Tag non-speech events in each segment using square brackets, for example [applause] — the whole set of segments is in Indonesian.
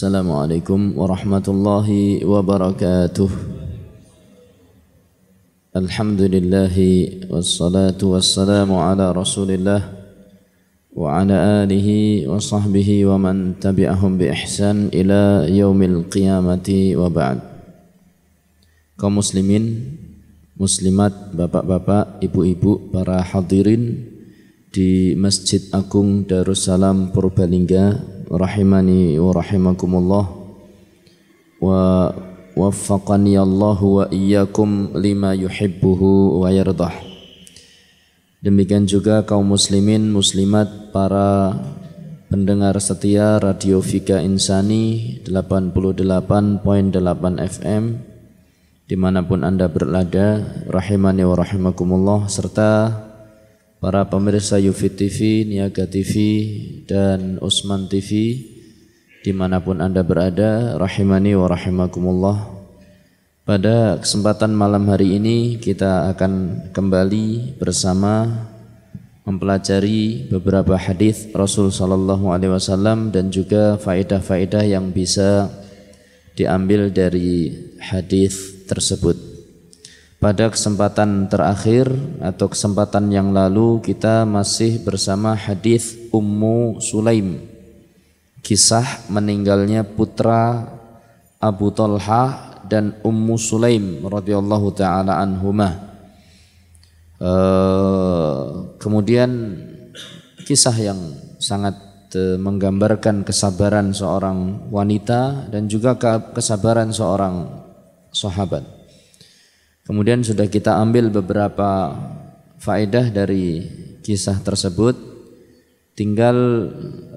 السلام عليكم ورحمة الله وبركاته الحمد لله والصلاة والسلام على رسول الله وعلى آله وصحبه ومن تبعهم بإحسان إلى يوم القيامة وبعد kaum muslimin, muslimat, bapak-bapak, ibu-ibu, para hadirin di Masjid Agung Darussalam Purbalingga rahimani wa rahimakumullah wa waffaqani Allah wa iyyakum lima yuhibbuhu wa yardah. Demikian juga kaum muslimin muslimat para pendengar setia Radio Fika Insani 88.8 FM dimanapun Anda berada rahimani wa rahimakumullah serta para pemirsa Yufi TV, Niaga TV, dan Usman TV dimanapun Anda berada, rahimani wa rahimakumullah. Pada kesempatan malam hari ini kita akan kembali bersama mempelajari beberapa hadis Rasul Sallallahu Alaihi Wasallam dan juga faedah-faedah yang bisa diambil dari hadis tersebut. Pada kesempatan terakhir atau kesempatan yang lalu kita masih bersama hadis Ummu Sulaim. Kisah meninggalnya putra Abu Talha dan Ummu Sulaim radhiyallahu taala anhuma. Uh, eh, kemudian kisah yang sangat uh, menggambarkan kesabaran seorang wanita dan juga kesabaran seorang sahabat. Kemudian sudah kita ambil beberapa faedah dari kisah tersebut. Tinggal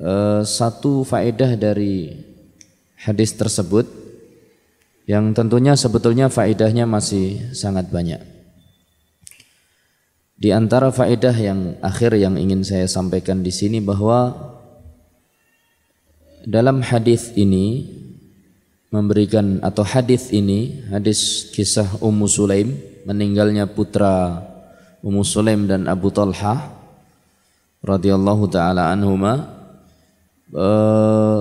eh, satu faedah dari hadis tersebut yang tentunya sebetulnya faedahnya masih sangat banyak. Di antara faedah yang akhir yang ingin saya sampaikan di sini bahwa dalam hadis ini memberikan atau hadis ini hadis kisah Ummu Sulaim meninggalnya putra Ummu Sulaim dan Abu Talha radhiyallahu taala anhuma eh,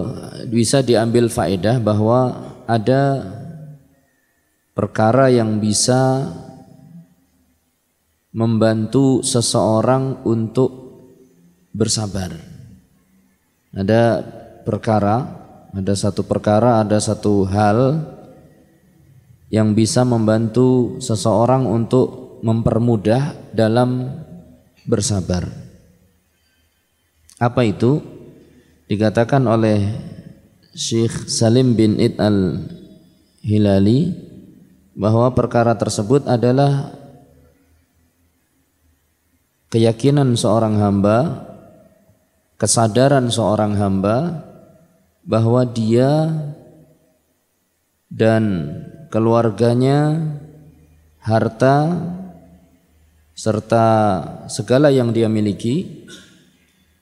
bisa diambil faedah bahwa ada perkara yang bisa membantu seseorang untuk bersabar. Ada perkara ada satu perkara, ada satu hal yang bisa membantu seseorang untuk mempermudah dalam bersabar. Apa itu? Dikatakan oleh Syekh Salim bin Id al-Hilali bahwa perkara tersebut adalah keyakinan seorang hamba, kesadaran seorang hamba bahwa dia dan keluarganya, harta, serta segala yang dia miliki,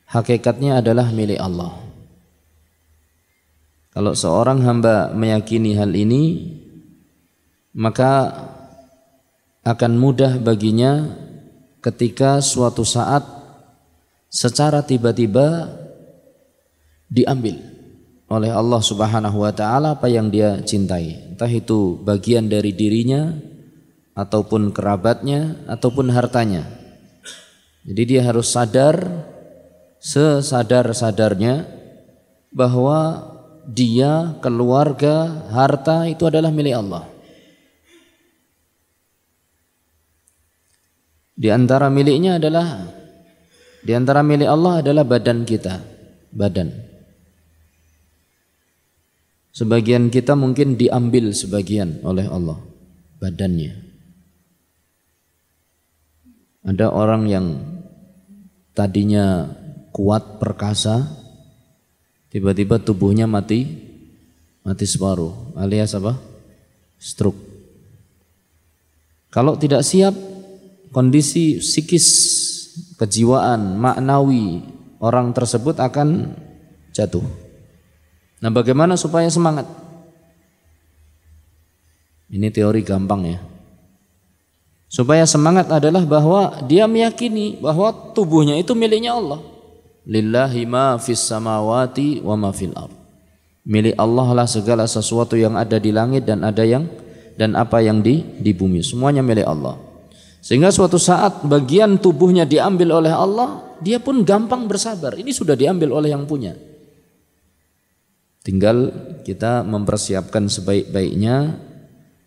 hakikatnya adalah milik Allah. Kalau seorang hamba meyakini hal ini, maka akan mudah baginya ketika suatu saat secara tiba-tiba diambil oleh Allah Subhanahu wa taala apa yang dia cintai. Entah itu bagian dari dirinya ataupun kerabatnya ataupun hartanya. Jadi dia harus sadar sesadar-sadarnya bahwa dia, keluarga, harta itu adalah milik Allah. Di antara miliknya adalah di antara milik Allah adalah badan kita, badan. Sebagian kita mungkin diambil sebagian oleh Allah badannya. Ada orang yang tadinya kuat perkasa tiba-tiba tubuhnya mati mati separuh alias apa? stroke. Kalau tidak siap kondisi psikis, kejiwaan, maknawi orang tersebut akan jatuh. Nah bagaimana supaya semangat? Ini teori gampang ya. Supaya semangat adalah bahwa dia meyakini bahwa tubuhnya itu miliknya Allah. Lillahi ma fis samawati wa ma fil ard. Milik Allah lah segala sesuatu yang ada di langit dan ada yang dan apa yang di di bumi. Semuanya milik Allah. Sehingga suatu saat bagian tubuhnya diambil oleh Allah, dia pun gampang bersabar. Ini sudah diambil oleh yang punya. Tinggal kita mempersiapkan sebaik-baiknya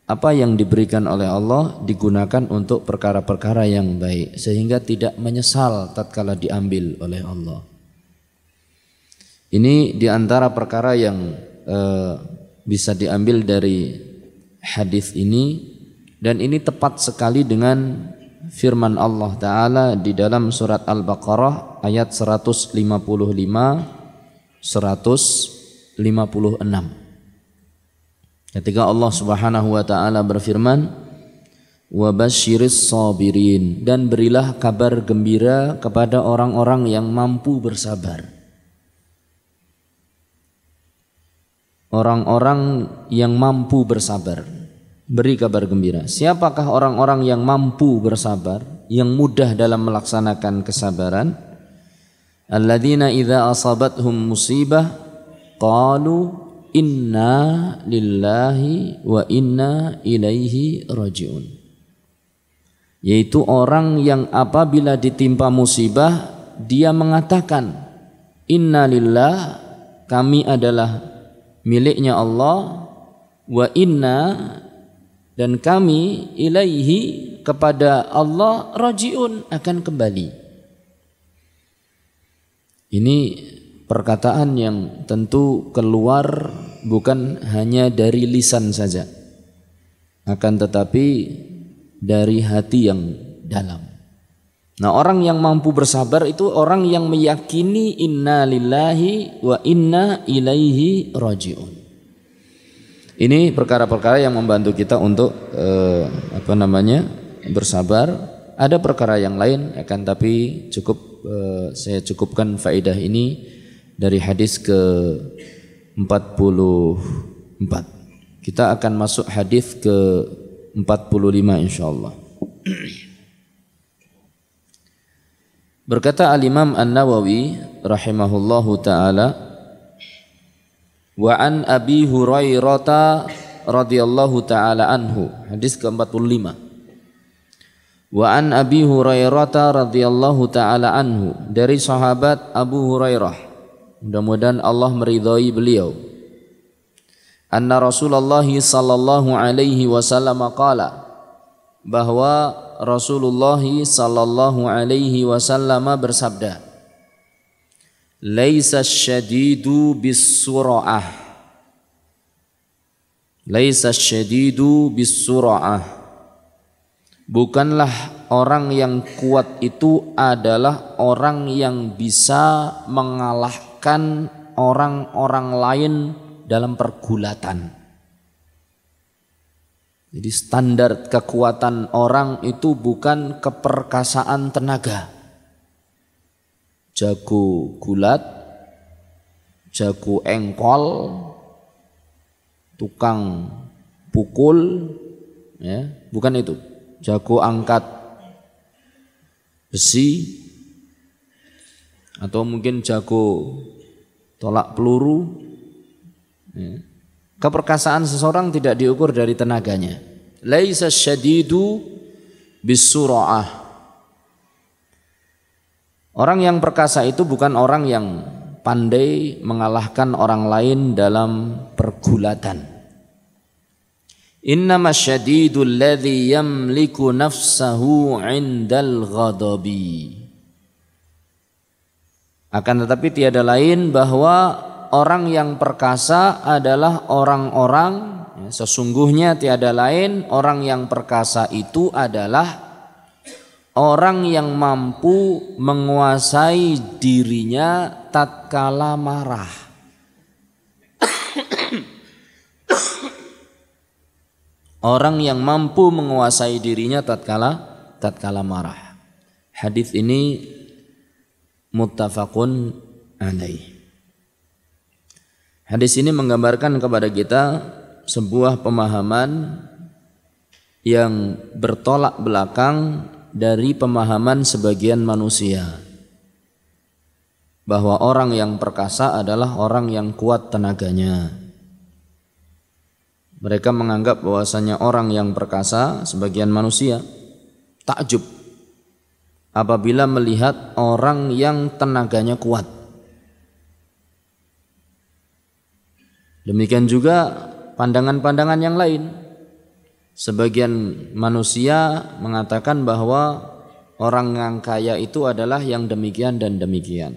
apa yang diberikan oleh Allah digunakan untuk perkara-perkara yang baik sehingga tidak menyesal tatkala diambil oleh Allah. Ini di antara perkara yang eh, bisa diambil dari hadis ini dan ini tepat sekali dengan firman Allah Ta'ala di dalam surat Al-Baqarah ayat 155 100 56. Ketika Allah Subhanahu wa taala berfirman, "Wa basyiris sabirin" dan berilah kabar gembira kepada orang-orang yang mampu bersabar. Orang-orang yang mampu bersabar. Beri kabar gembira. Siapakah orang-orang yang mampu bersabar, yang mudah dalam melaksanakan kesabaran? Alladzina idza asabathum musibah qalu inna lillahi wa inna ilaihi rajiun yaitu orang yang apabila ditimpa musibah dia mengatakan inna lillah kami adalah miliknya Allah wa inna dan kami ilaihi kepada Allah rajiun akan kembali ini perkataan yang tentu keluar bukan hanya dari lisan saja akan tetapi dari hati yang dalam. Nah, orang yang mampu bersabar itu orang yang meyakini inna lillahi wa inna ilaihi rajiun. Ini perkara-perkara yang membantu kita untuk eh, apa namanya? bersabar. Ada perkara yang lain akan tapi cukup eh, saya cukupkan faedah ini dari hadis ke 44. Kita akan masuk hadis ke 45 insyaallah. Berkata Al-Imam An-Nawawi rahimahullahu taala wa an Abi Hurairah radhiyallahu taala anhu hadis ke-45 Wa an Abi Hurairah radhiyallahu taala anhu dari sahabat Abu Hurairah Mudah-mudahan Allah meridhai beliau. Anna Rasulullah sallallahu alaihi wasallam qala bahwa Rasulullah sallallahu alaihi wasallam bersabda Laisa syadidu bisura'ah Laisa syadidu bisura'ah Bukanlah orang yang kuat itu adalah orang yang bisa mengalah melemahkan orang-orang lain dalam pergulatan. Jadi standar kekuatan orang itu bukan keperkasaan tenaga. Jago gulat, jago engkol, tukang pukul, ya, bukan itu. Jago angkat besi, atau mungkin jago tolak peluru. Ya. Keperkasaan seseorang tidak diukur dari tenaganya. Laisa syadidu bisura'ah. Orang yang perkasa itu bukan orang yang pandai mengalahkan orang lain dalam pergulatan. Innama syadidul ladzi yamliku nafsahu 'indal ghadabi. Akan tetapi tiada lain bahwa orang yang perkasa adalah orang-orang ya, sesungguhnya tiada lain orang yang perkasa itu adalah orang yang mampu menguasai dirinya tatkala marah. orang yang mampu menguasai dirinya tatkala tatkala marah. Hadis ini muttafaqun alaih. Hadis ini menggambarkan kepada kita sebuah pemahaman yang bertolak belakang dari pemahaman sebagian manusia bahwa orang yang perkasa adalah orang yang kuat tenaganya. Mereka menganggap bahwasanya orang yang perkasa sebagian manusia takjub apabila melihat orang yang tenaganya kuat. Demikian juga pandangan-pandangan yang lain. Sebagian manusia mengatakan bahwa orang yang kaya itu adalah yang demikian dan demikian.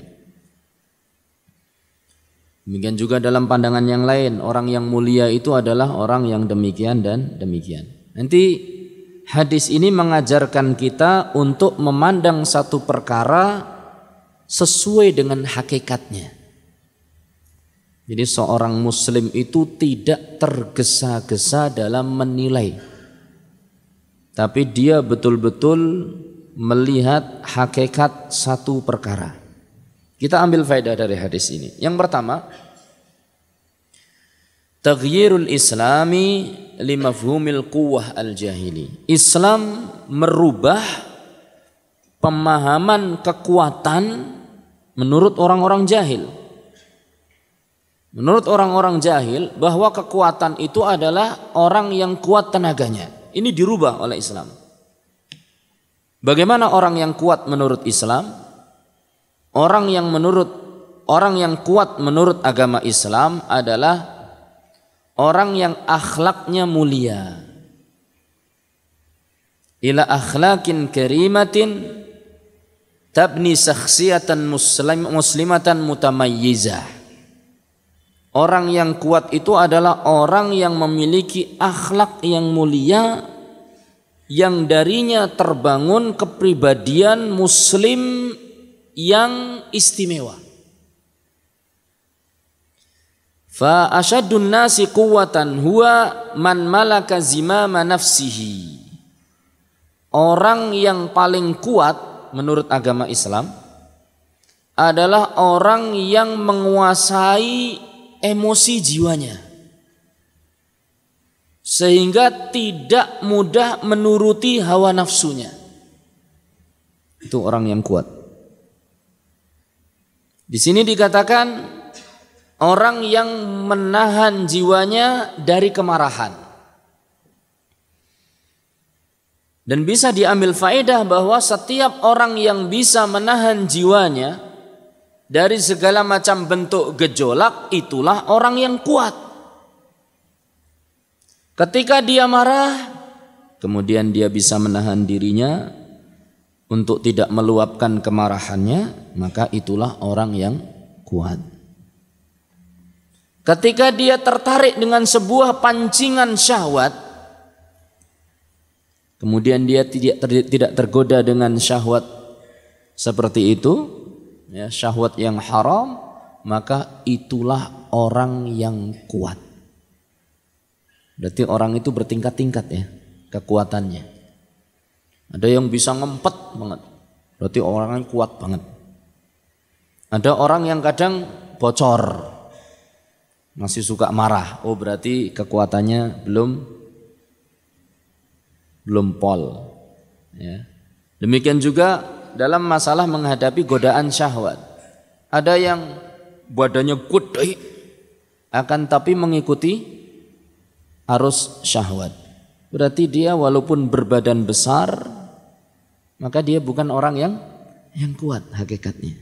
Demikian juga dalam pandangan yang lain, orang yang mulia itu adalah orang yang demikian dan demikian. Nanti hadis ini mengajarkan kita untuk memandang satu perkara sesuai dengan hakikatnya. Jadi seorang muslim itu tidak tergesa-gesa dalam menilai. Tapi dia betul-betul melihat hakikat satu perkara. Kita ambil faedah dari hadis ini. Yang pertama, Taghyirul Islami limafhumil quwwah al-jahili. Islam merubah pemahaman kekuatan menurut orang-orang jahil. Menurut orang-orang jahil bahwa kekuatan itu adalah orang yang kuat tenaganya. Ini dirubah oleh Islam. Bagaimana orang yang kuat menurut Islam? Orang yang menurut orang yang kuat menurut agama Islam adalah orang yang akhlaknya mulia ila akhlakin karimatin tabni syakhsiyatan muslim, muslimatan mutamayyizah orang yang kuat itu adalah orang yang memiliki akhlak yang mulia yang darinya terbangun kepribadian muslim yang istimewa Fa asyaddun nasi kuwatan huwa man malaka zimama nafsihi. Orang yang paling kuat menurut agama Islam adalah orang yang menguasai emosi jiwanya. Sehingga tidak mudah menuruti hawa nafsunya. Itu orang yang kuat. Di sini dikatakan orang yang menahan jiwanya dari kemarahan. Dan bisa diambil faedah bahwa setiap orang yang bisa menahan jiwanya dari segala macam bentuk gejolak itulah orang yang kuat. Ketika dia marah, kemudian dia bisa menahan dirinya untuk tidak meluapkan kemarahannya, maka itulah orang yang kuat. Ketika dia tertarik dengan sebuah pancingan syahwat, kemudian dia tidak tidak tergoda dengan syahwat seperti itu, ya, syahwat yang haram, maka itulah orang yang kuat. Berarti orang itu bertingkat-tingkat ya kekuatannya. Ada yang bisa ngempet banget. Berarti orang yang kuat banget. Ada orang yang kadang bocor masih suka marah. Oh berarti kekuatannya belum belum pol. Ya. Demikian juga dalam masalah menghadapi godaan syahwat. Ada yang badannya gede akan tapi mengikuti arus syahwat. Berarti dia walaupun berbadan besar maka dia bukan orang yang yang kuat hakikatnya.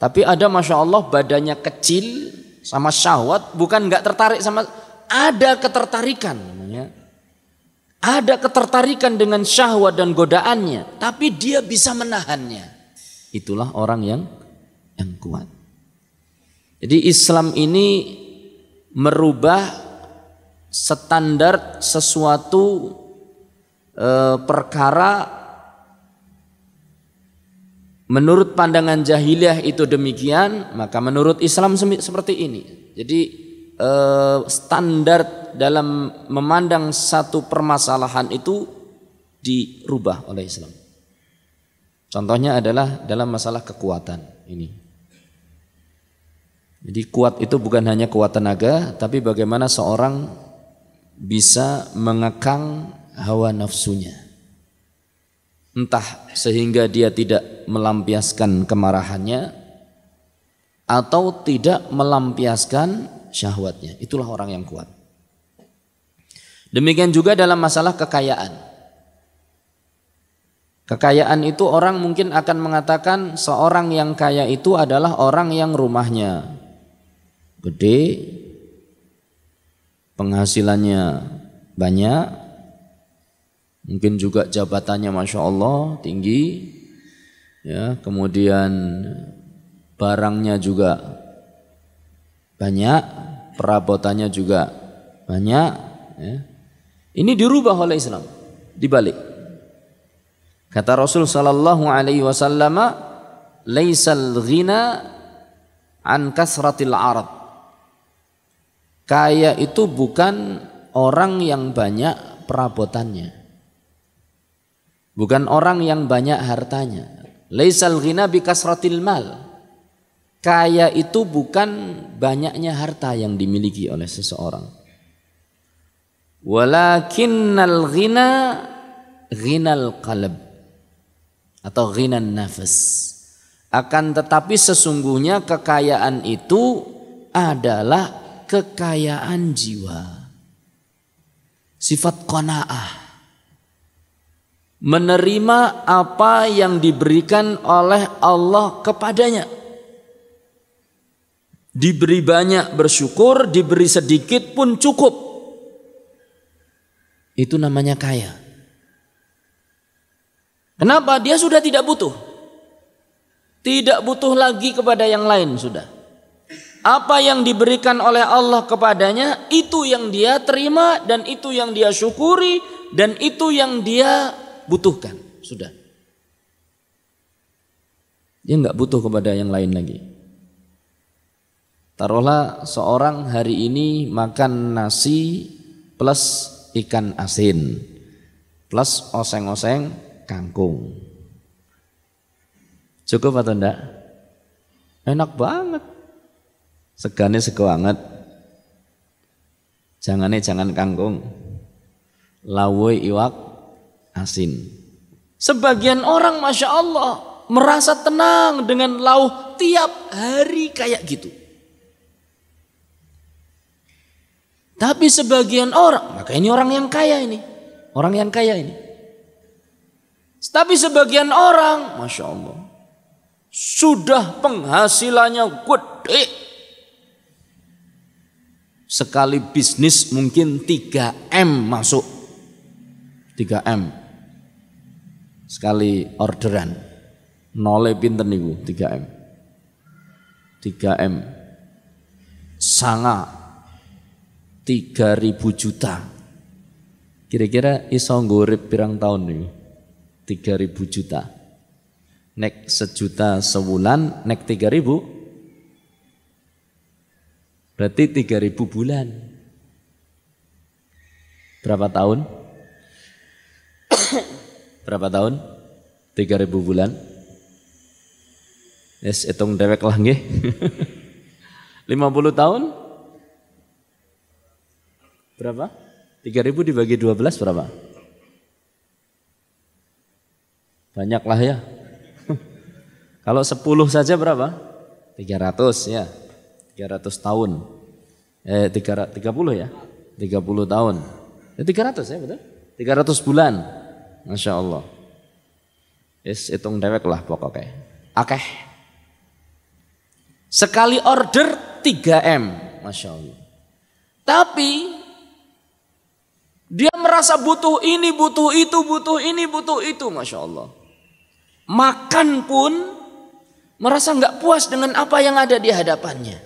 Tapi ada masya Allah badannya kecil sama syahwat bukan nggak tertarik sama ada ketertarikan ya. Ada ketertarikan dengan syahwat dan godaannya, tapi dia bisa menahannya. Itulah orang yang yang kuat. Jadi Islam ini merubah standar sesuatu e, perkara menurut pandangan jahiliyah itu demikian, maka menurut Islam seperti ini. Jadi eh, standar dalam memandang satu permasalahan itu dirubah oleh Islam. Contohnya adalah dalam masalah kekuatan ini. Jadi kuat itu bukan hanya kuat tenaga, tapi bagaimana seorang bisa mengekang hawa nafsunya entah sehingga dia tidak melampiaskan kemarahannya atau tidak melampiaskan syahwatnya. Itulah orang yang kuat. Demikian juga dalam masalah kekayaan. Kekayaan itu orang mungkin akan mengatakan seorang yang kaya itu adalah orang yang rumahnya gede, penghasilannya banyak, mungkin juga jabatannya masya Allah tinggi, ya kemudian barangnya juga banyak, perabotannya juga banyak. Ya. Ini dirubah oleh Islam, dibalik. Kata Rasul Sallallahu Alaihi Wasallam, "Laisal ghina an kasratil arad." Kaya itu bukan orang yang banyak perabotannya. Bukan orang yang banyak hartanya. Laisal ghina bi kasratil mal. Kaya itu bukan banyaknya harta yang dimiliki oleh seseorang. Walakinnal ghina ghinal qalb atau ghinan nafas. Akan tetapi sesungguhnya kekayaan itu adalah kekayaan jiwa. Sifat kona'ah menerima apa yang diberikan oleh Allah kepadanya. Diberi banyak bersyukur, diberi sedikit pun cukup. Itu namanya kaya. Kenapa? Dia sudah tidak butuh. Tidak butuh lagi kepada yang lain sudah. Apa yang diberikan oleh Allah kepadanya itu yang dia terima dan itu yang dia syukuri dan itu yang dia butuhkan, sudah. Dia nggak butuh kepada yang lain lagi. Taruhlah seorang hari ini makan nasi plus ikan asin plus oseng-oseng kangkung. Cukup atau enggak? Enak banget. Segane sego banget. Jangane jangan kangkung. Lawe iwak asin. Sebagian orang Masya Allah merasa tenang dengan lauh tiap hari kayak gitu. Tapi sebagian orang, maka ini orang yang kaya ini. Orang yang kaya ini. Tapi sebagian orang, Masya Allah, sudah penghasilannya gede. Sekali bisnis mungkin 3M masuk. 3M sekali orderan nole pinten niku 3M 3M sanga 3000 juta kira-kira iso ngurip pirang tahun niku 3000 juta nek sejuta sebulan nek 3000 berarti 3000 bulan berapa tahun berapa tahun? 3000 bulan. Yes, hitung dewek lah nggih. 50 [laughs] tahun? Berapa? 3000 dibagi 12 berapa? Banyak lah ya. [laughs] Kalau 10 saja berapa? 300 ya. 300 tahun. Eh 30 ya. 30 tahun. Ya, 300 ya betul? 300 bulan. Masya Allah. Yes, hitung dewek lah pokoknya. Oke, Sekali order 3M. Masya Allah. Tapi dia merasa butuh ini, butuh itu, butuh ini, butuh itu. Masya Allah. Makan pun merasa nggak puas dengan apa yang ada di hadapannya.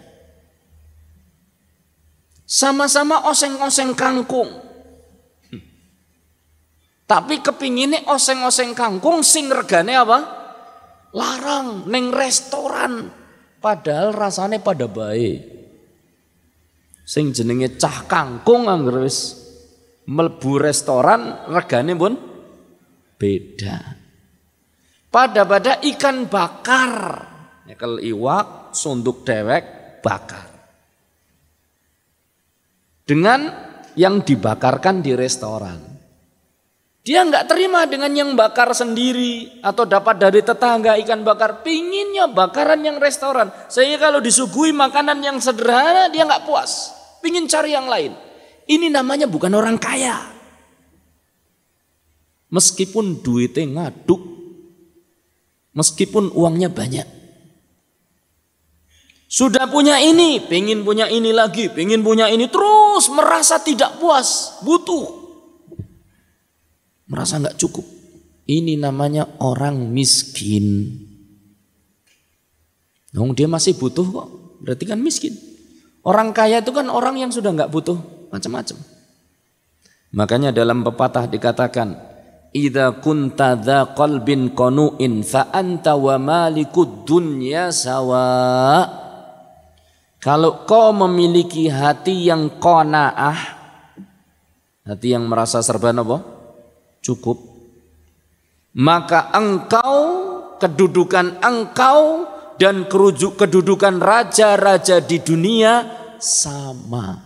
Sama-sama oseng-oseng kangkung. Tapi kepinginnya oseng-oseng kangkung sing regane apa? Larang neng restoran. Padahal rasanya pada baik. Sing jenenge cah kangkung angger wis restoran regane pun beda. Pada pada ikan bakar. Nyekel iwak, sunduk dewek, bakar. Dengan yang dibakarkan di restoran. Dia nggak terima dengan yang bakar sendiri atau dapat dari tetangga ikan bakar. Pinginnya bakaran yang restoran. Sehingga kalau disuguhi makanan yang sederhana dia nggak puas. Pingin cari yang lain. Ini namanya bukan orang kaya. Meskipun duitnya ngaduk. Meskipun uangnya banyak. Sudah punya ini, pingin punya ini lagi, pingin punya ini. Terus merasa tidak puas, butuh merasa nggak cukup. Ini namanya orang miskin. Nah, dia masih butuh kok, berarti kan miskin. Orang kaya itu kan orang yang sudah nggak butuh macam-macam. Makanya dalam pepatah dikatakan, Ida kunta dza qalbin konuin fa anta wa malikud dunya sawa." Kalau kau memiliki hati yang konaah, hati yang merasa serba nobo cukup maka engkau kedudukan engkau dan kerujuk kedudukan raja-raja di dunia sama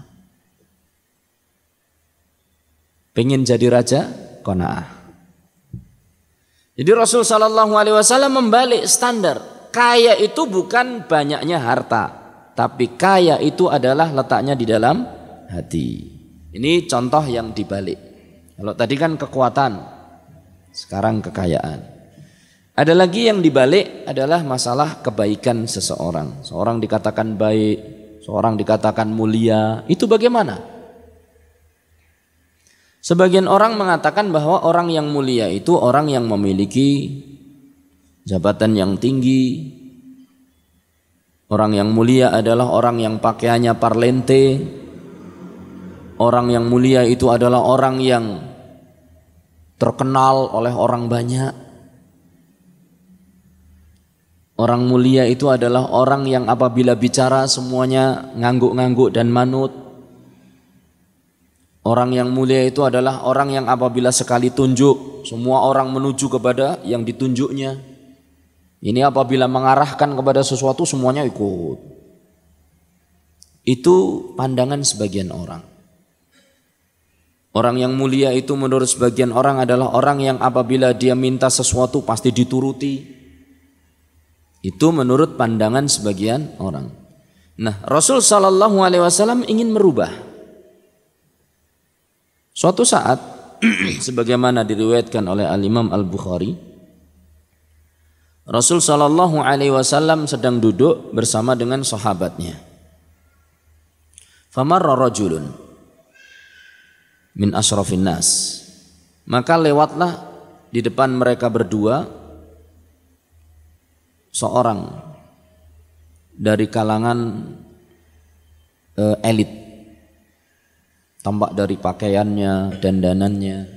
pengen jadi raja konaah jadi Rasul Shallallahu Alaihi Wasallam membalik standar kaya itu bukan banyaknya harta tapi kaya itu adalah letaknya di dalam hati ini contoh yang dibalik kalau tadi kan kekuatan, sekarang kekayaan. Ada lagi yang dibalik adalah masalah kebaikan seseorang. Seorang dikatakan baik, seorang dikatakan mulia, itu bagaimana? Sebagian orang mengatakan bahwa orang yang mulia itu orang yang memiliki jabatan yang tinggi. Orang yang mulia adalah orang yang pakaiannya parlente. Orang yang mulia itu adalah orang yang terkenal oleh orang banyak. Orang mulia itu adalah orang yang apabila bicara semuanya ngangguk-ngangguk dan manut. Orang yang mulia itu adalah orang yang apabila sekali tunjuk, semua orang menuju kepada yang ditunjuknya. Ini apabila mengarahkan kepada sesuatu semuanya ikut. Itu pandangan sebagian orang. Orang yang mulia itu menurut sebagian orang adalah orang yang apabila dia minta sesuatu pasti dituruti. Itu menurut pandangan sebagian orang. Nah, Rasul Shallallahu Alaihi Wasallam ingin merubah. Suatu saat, [clears throat] sebagaimana diriwayatkan oleh Al Imam Al Bukhari, Rasul Shallallahu Alaihi Wasallam sedang duduk bersama dengan sahabatnya. Famar rajulun min asrafin nas. Maka lewatlah di depan mereka berdua seorang dari kalangan uh, elit. Tampak dari pakaiannya, dan dandanannya.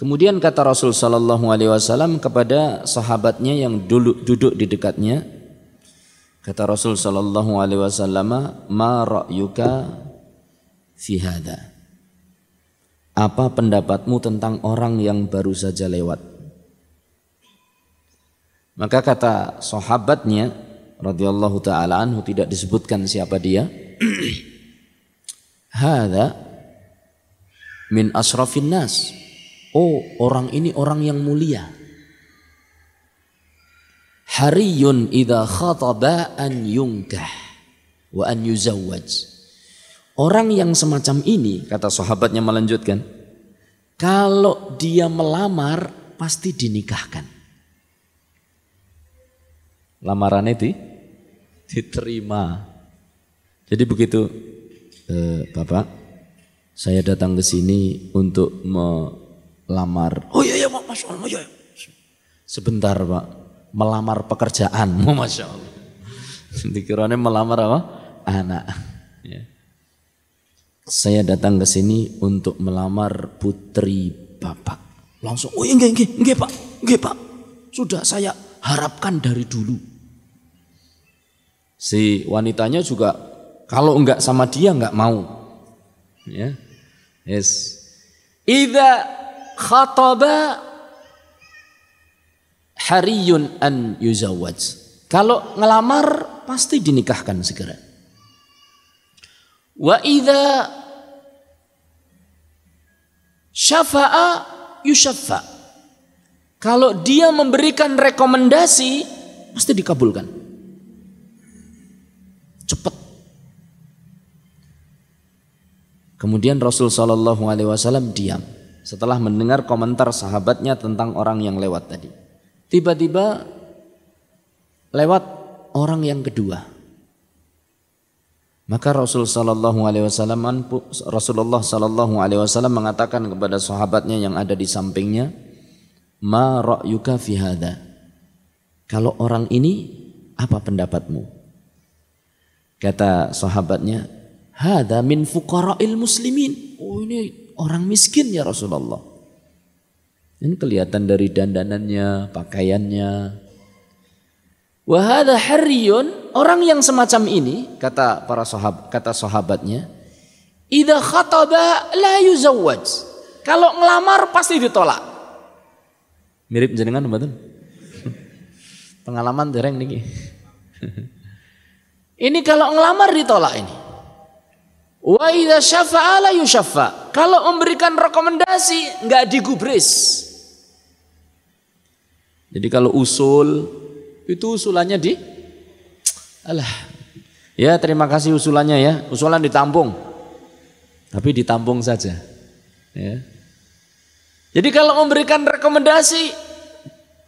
Kemudian kata Rasul Sallallahu Alaihi Wasallam kepada sahabatnya yang dulu duduk di dekatnya, kata Rasul Sallallahu Alaihi Wasallam, ma ra'yuka fi hada. Apa pendapatmu tentang orang yang baru saja lewat? Maka kata sahabatnya radhiyallahu taala anhu tidak disebutkan siapa dia. [clears throat] Hada min asrafin nas. Oh, orang ini orang yang mulia. Hariyun idza khataba an yunkah wa an yuzawwaj. Orang yang semacam ini, kata sahabatnya melanjutkan, kalau dia melamar pasti dinikahkan. Lamaran itu diterima. Jadi begitu, eh, Bapak, saya datang ke sini untuk melamar. Oh iya, iya, Masya Allah, iya, iya. Sebentar Pak, melamar pekerjaan, Masya Allah. Dikiranya melamar apa? Anak. Ya saya datang ke sini untuk melamar putri bapak. Langsung, oh enggak, enggak, enggak pak, enggak pak. Sudah saya harapkan dari dulu. Si wanitanya juga kalau enggak sama dia enggak mau. Ya. Yes. Ida khataba hariyun an yuzawaj. Kalau ngelamar pasti dinikahkan segera. Wa idza syafa'a yusyaffa. Kalau dia memberikan rekomendasi pasti dikabulkan. Cepat. Kemudian Rasul Shallallahu Alaihi Wasallam diam setelah mendengar komentar sahabatnya tentang orang yang lewat tadi. Tiba-tiba lewat orang yang kedua. Maka Rasul sallallahu alaihi wasallam Rasulullah sallallahu alaihi wasallam mengatakan kepada sahabatnya yang ada di sampingnya, "Ma ra'yuka fi hadha?" Kalau orang ini apa pendapatmu? Kata sahabatnya, "Hadza min fuqara'il muslimin." Oh, ini orang miskin ya Rasulullah. Ini kelihatan dari dandanannya, pakaiannya, Wahada harion orang yang semacam ini kata para sahab kata sahabatnya idza khataba la yuzawwaj. Kalau ngelamar pasti ditolak. Mirip jenengan mboten? [laughs] Pengalaman dereng niki. [laughs] ini kalau ngelamar ditolak ini. Wa idza syafa'a la yusyaffa. Kalau memberikan rekomendasi nggak digubris. Jadi kalau usul itu usulannya di Alah. Ya, terima kasih usulannya ya. Usulan ditampung. Tapi ditampung saja. Ya. Jadi kalau memberikan rekomendasi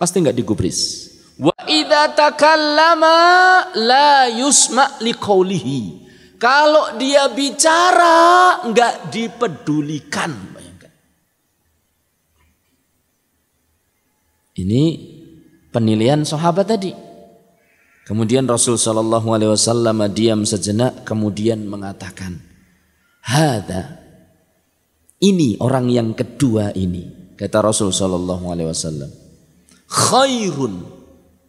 pasti nggak digubris. Wa idza takallama la yusma Kalau dia bicara nggak dipedulikan, bayangkan. Ini penilaian sahabat tadi. Kemudian Rasul Shallallahu Alaihi Wasallam diam sejenak, kemudian mengatakan, "Hada, ini orang yang kedua ini," kata Rasul Shallallahu Alaihi Wasallam, "Khairun,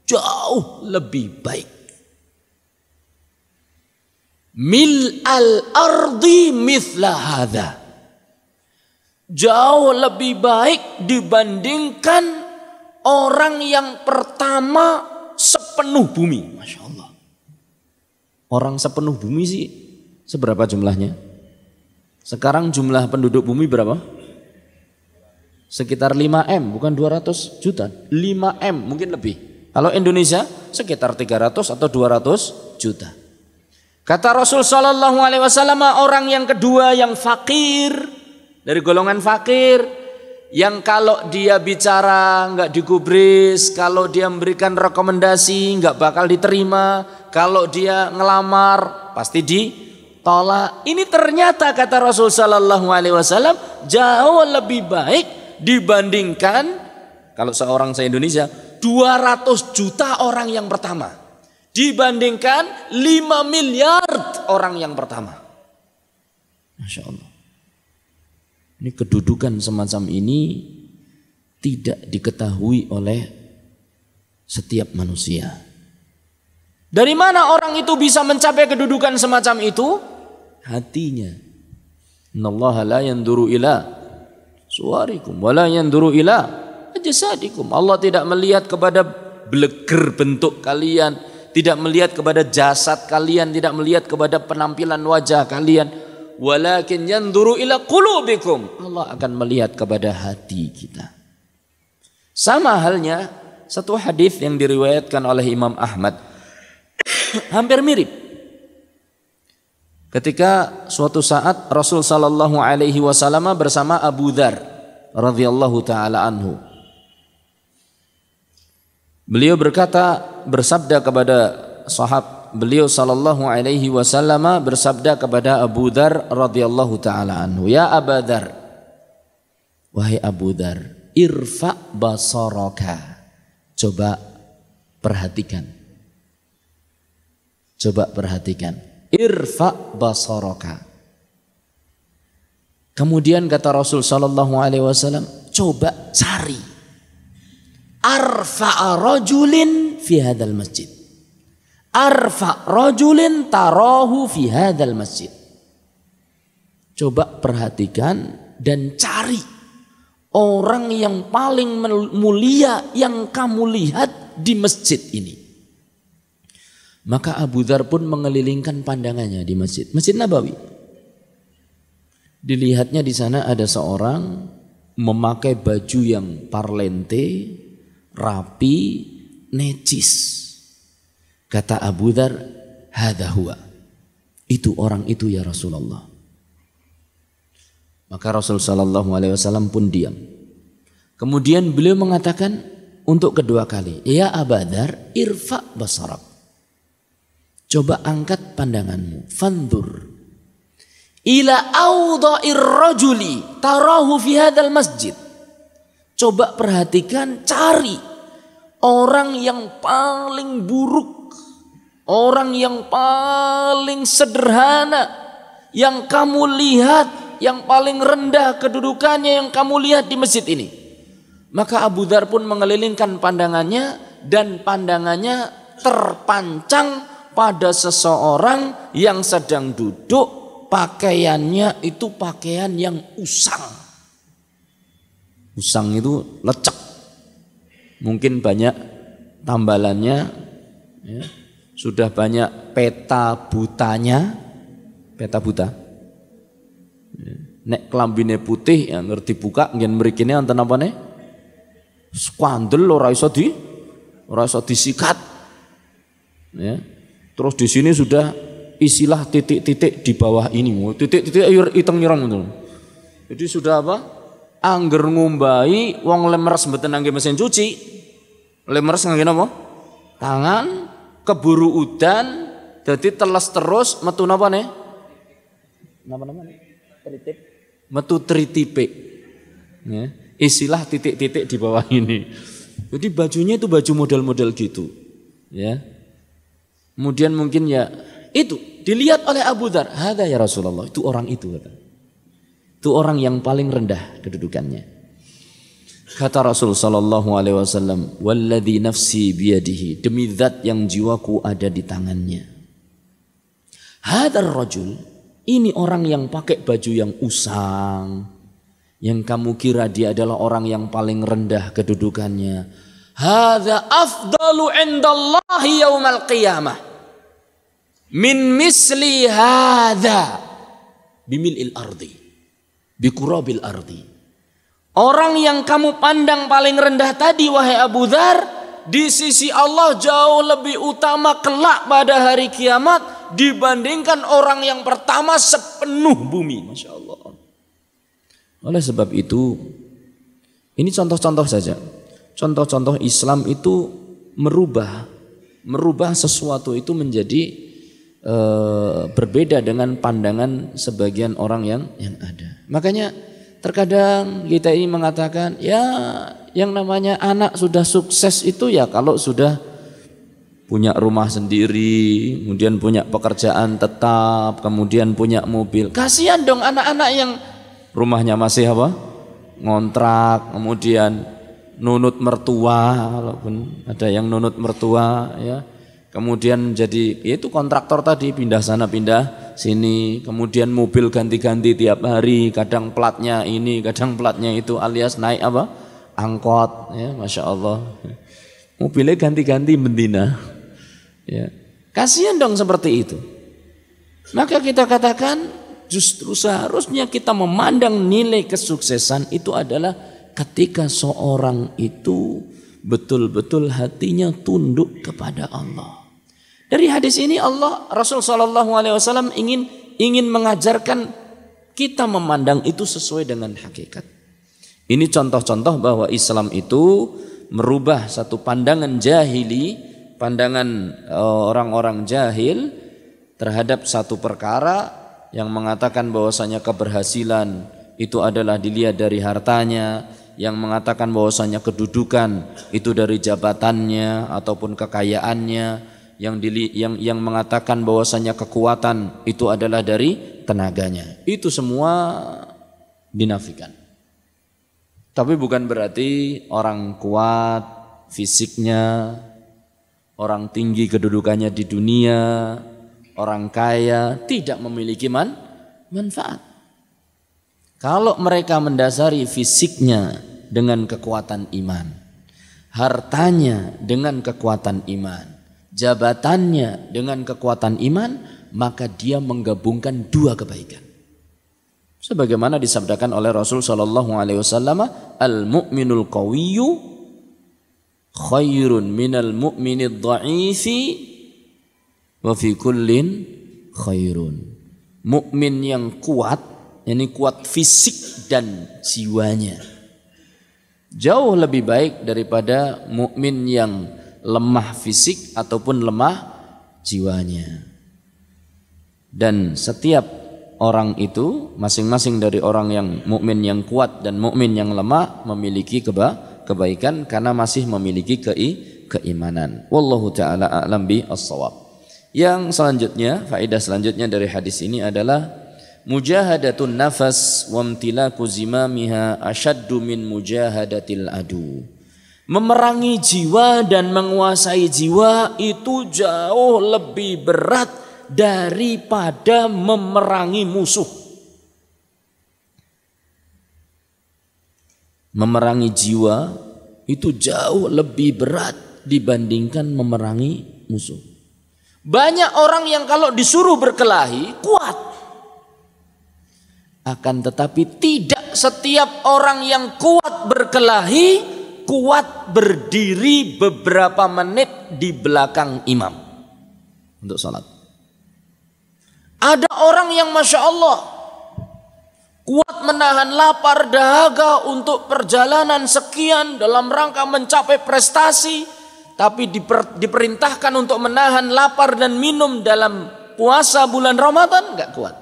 jauh lebih baik." Mil al ardi mithla hada. Jauh lebih baik dibandingkan orang yang pertama sepenuh bumi. Masya Allah. Orang sepenuh bumi sih seberapa jumlahnya? Sekarang jumlah penduduk bumi berapa? Sekitar 5M, bukan 200 juta. 5M mungkin lebih. Kalau Indonesia sekitar 300 atau 200 juta. Kata Rasul Shallallahu Alaihi Wasallam orang yang kedua yang fakir dari golongan fakir yang kalau dia bicara nggak digubris, kalau dia memberikan rekomendasi nggak bakal diterima, kalau dia ngelamar pasti ditolak. Ini ternyata kata Rasul Shallallahu Alaihi Wasallam jauh lebih baik dibandingkan kalau seorang saya Indonesia 200 juta orang yang pertama dibandingkan 5 miliar orang yang pertama. Masya Allah. Ini kedudukan semacam ini tidak diketahui oleh setiap manusia. Dari mana orang itu bisa mencapai kedudukan semacam itu? Hatinya. Innallaha la yanduru ila suarikum wa la yanduru ila ajsadikum. Allah tidak melihat kepada beleger bentuk kalian, tidak melihat kepada jasad kalian, tidak melihat kepada penampilan wajah kalian, walakin yanduru ila qulubikum. Allah akan melihat kepada hati kita. Sama halnya satu hadis yang diriwayatkan oleh Imam Ahmad [coughs] hampir mirip. Ketika suatu saat Rasul sallallahu alaihi wasallam bersama Abu Dzar radhiyallahu taala anhu. Beliau berkata bersabda kepada sahabat beliau sallallahu alaihi wasallam bersabda kepada Abu Dhar radhiyallahu taala anhu, "Ya Abu Dhar, wahai Abu Dhar, irfa basaraka." Coba perhatikan. Coba perhatikan. Irfa basaraka. Kemudian kata Rasul sallallahu alaihi wasallam, "Coba cari arfa rajulin fi hadzal masjid." arfa Rojulin tarohu fi hadal masjid. Coba perhatikan dan cari orang yang paling mulia yang kamu lihat di masjid ini. Maka Abu Dhar pun mengelilingkan pandangannya di masjid, Masjid Nabawi. Dilihatnya di sana ada seorang memakai baju yang parlente, rapi, necis Kata Abu Dhar, Hada huwa. Itu orang itu ya Rasulullah. Maka Rasul Shallallahu Alaihi Wasallam pun diam. Kemudian beliau mengatakan untuk kedua kali, ya Abadar, irfa basarak. Coba angkat pandanganmu, fandur. Ila awdair rajuli tarahu fi hadal masjid. Coba perhatikan, cari orang yang paling buruk Orang yang paling sederhana yang kamu lihat, yang paling rendah kedudukannya yang kamu lihat di masjid ini. Maka Abu Dhar pun mengelilingkan pandangannya dan pandangannya terpancang pada seseorang yang sedang duduk pakaiannya itu pakaian yang usang. Usang itu lecek. Mungkin banyak tambalannya ya sudah banyak peta butanya, peta buta. Nek kelambine putih yang ngerti buka ngen mrikine wonten apa ne? Skandel ora iso di ora iso disikat. Ya. Terus di sini sudah isilah titik-titik di bawah ini. Oh, titik-titik hitung ya, nyerang itu. Jadi sudah apa? Angger ngumbai wong lemeres mboten nangge mesin cuci. Lemeres nangge apa? Tangan keburu udan jadi teles terus metu napa ne Napa-napa Tritip. Metu tritipe. Ya, istilah titik-titik di bawah [laughs] ini. Jadi bajunya itu baju model-model gitu. Ya. Kemudian mungkin ya itu dilihat oleh Abu Dar ada ya Rasulullah, itu orang itu kata. Itu orang yang paling rendah kedudukannya." Kata Rasul sallallahu alaihi wasallam, "Walladhi nafsi biyadihi, demi zat yang jiwaku ada di tangannya." Hadar rajul, ini orang yang pakai baju yang usang, yang kamu kira dia adalah orang yang paling rendah kedudukannya. Hadza afdalu indallahi yaumal qiyamah. Min misli hadza bimil'il ardi. Bikurabil ardi Orang yang kamu pandang paling rendah tadi wahai Abu Dhar di sisi Allah jauh lebih utama kelak pada hari kiamat dibandingkan orang yang pertama sepenuh bumi. Masya Allah. Oleh sebab itu ini contoh-contoh saja. Contoh-contoh Islam itu merubah merubah sesuatu itu menjadi e, berbeda dengan pandangan sebagian orang yang yang ada. Makanya Terkadang kita ini mengatakan, ya yang namanya anak sudah sukses itu ya kalau sudah punya rumah sendiri, kemudian punya pekerjaan tetap, kemudian punya mobil. Kasihan dong anak-anak yang rumahnya masih apa? Ngontrak, kemudian nunut mertua, walaupun ada yang nunut mertua ya kemudian menjadi yaitu kontraktor tadi pindah sana pindah sini kemudian mobil ganti-ganti tiap hari kadang platnya ini kadang platnya itu alias naik apa angkot ya masya Allah mobilnya ganti-ganti bendina ya kasihan dong seperti itu maka kita katakan justru seharusnya kita memandang nilai kesuksesan itu adalah ketika seorang itu betul-betul hatinya tunduk kepada Allah dari hadis ini Allah Rasul Shallallahu Alaihi Wasallam ingin ingin mengajarkan kita memandang itu sesuai dengan hakikat. Ini contoh-contoh bahwa Islam itu merubah satu pandangan jahili, pandangan e, orang-orang jahil terhadap satu perkara yang mengatakan bahwasanya keberhasilan itu adalah dilihat dari hartanya, yang mengatakan bahwasanya kedudukan itu dari jabatannya ataupun kekayaannya, yang dili, yang yang mengatakan bahwasanya kekuatan itu adalah dari tenaganya. Itu semua dinafikan. Tapi bukan berarti orang kuat fisiknya, orang tinggi kedudukannya di dunia, orang kaya tidak memiliki man, manfaat. Kalau mereka mendasari fisiknya dengan kekuatan iman, hartanya dengan kekuatan iman, jabatannya dengan kekuatan iman, maka dia menggabungkan dua kebaikan. Sebagaimana disabdakan oleh Rasul Shallallahu Alaihi Wasallam, al mu'minul qawiyyu khairun minal mu'minid dha'ifi wa fi kullin khairun. Mukmin yang kuat, ini kuat fisik dan jiwanya jauh lebih baik daripada mukmin yang lemah fisik ataupun lemah jiwanya. Dan setiap orang itu masing-masing dari orang yang mukmin yang kuat dan mukmin yang lemah memiliki keba kebaikan karena masih memiliki kei keimanan. Wallahu taala a'lam bi as-shawab. Yang selanjutnya, faedah selanjutnya dari hadis ini adalah mujahadatun nafas wamtilaku zimamiha ashaddu min mujahadatil adu. Memerangi jiwa dan menguasai jiwa itu jauh lebih berat daripada memerangi musuh. Memerangi jiwa itu jauh lebih berat dibandingkan memerangi musuh. Banyak orang yang kalau disuruh berkelahi kuat. Akan tetapi tidak setiap orang yang kuat berkelahi kuat berdiri beberapa menit di belakang imam untuk sholat. Ada orang yang masya Allah kuat menahan lapar dahaga untuk perjalanan sekian dalam rangka mencapai prestasi, tapi diper, diperintahkan untuk menahan lapar dan minum dalam puasa bulan Ramadan nggak kuat.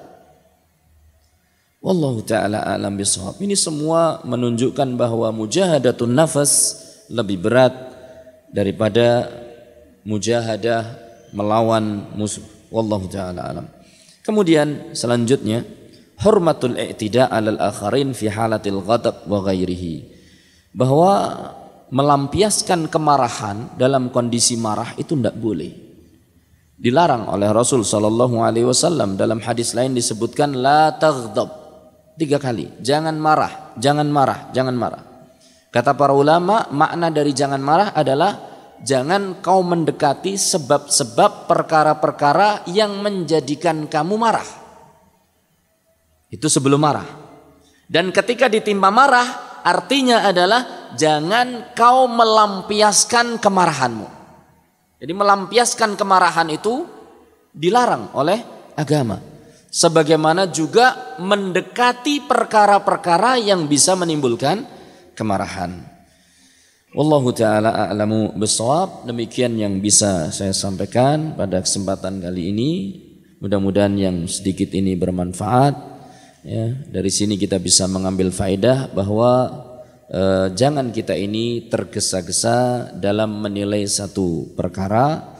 Wallahu taala alam bisawab. Ini semua menunjukkan bahwa mujahadatun nafas lebih berat daripada mujahadah melawan musuh. Wallahu taala alam. Kemudian selanjutnya hurmatul i'tida' alal akharin fi halatil ghadab wa ghairihi. Bahwa melampiaskan kemarahan dalam kondisi marah itu tidak boleh. Dilarang oleh Rasul Shallallahu Alaihi Wasallam dalam hadis lain disebutkan la taghdab Tiga kali. Jangan marah, jangan marah, jangan marah. Kata para ulama, makna dari jangan marah adalah jangan kau mendekati sebab-sebab perkara-perkara yang menjadikan kamu marah. Itu sebelum marah. Dan ketika ditimpa marah, artinya adalah jangan kau melampiaskan kemarahanmu. Jadi melampiaskan kemarahan itu dilarang oleh agama sebagaimana juga mendekati perkara-perkara yang bisa menimbulkan kemarahan. Wallahu taala a'lamu bisawab. Demikian yang bisa saya sampaikan pada kesempatan kali ini. Mudah-mudahan yang sedikit ini bermanfaat. Ya, dari sini kita bisa mengambil faedah bahwa eh, jangan kita ini tergesa-gesa dalam menilai satu perkara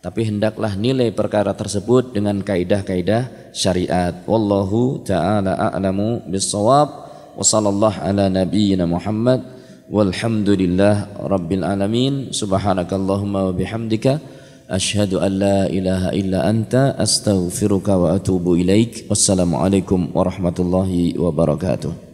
tapi hendaklah nilai perkara tersebut dengan kaidah-kaidah syariat. Wallahu taala a'lamu bis-shawab. Wassallallahu ala nabiyyina Muhammad walhamdulillah rabbil alamin. Subhanakallahumma wa bihamdika Ashhadu an la ilaha illa anta astaghfiruka wa atubu ilaik. Wassalamu alaikum warahmatullahi wabarakatuh.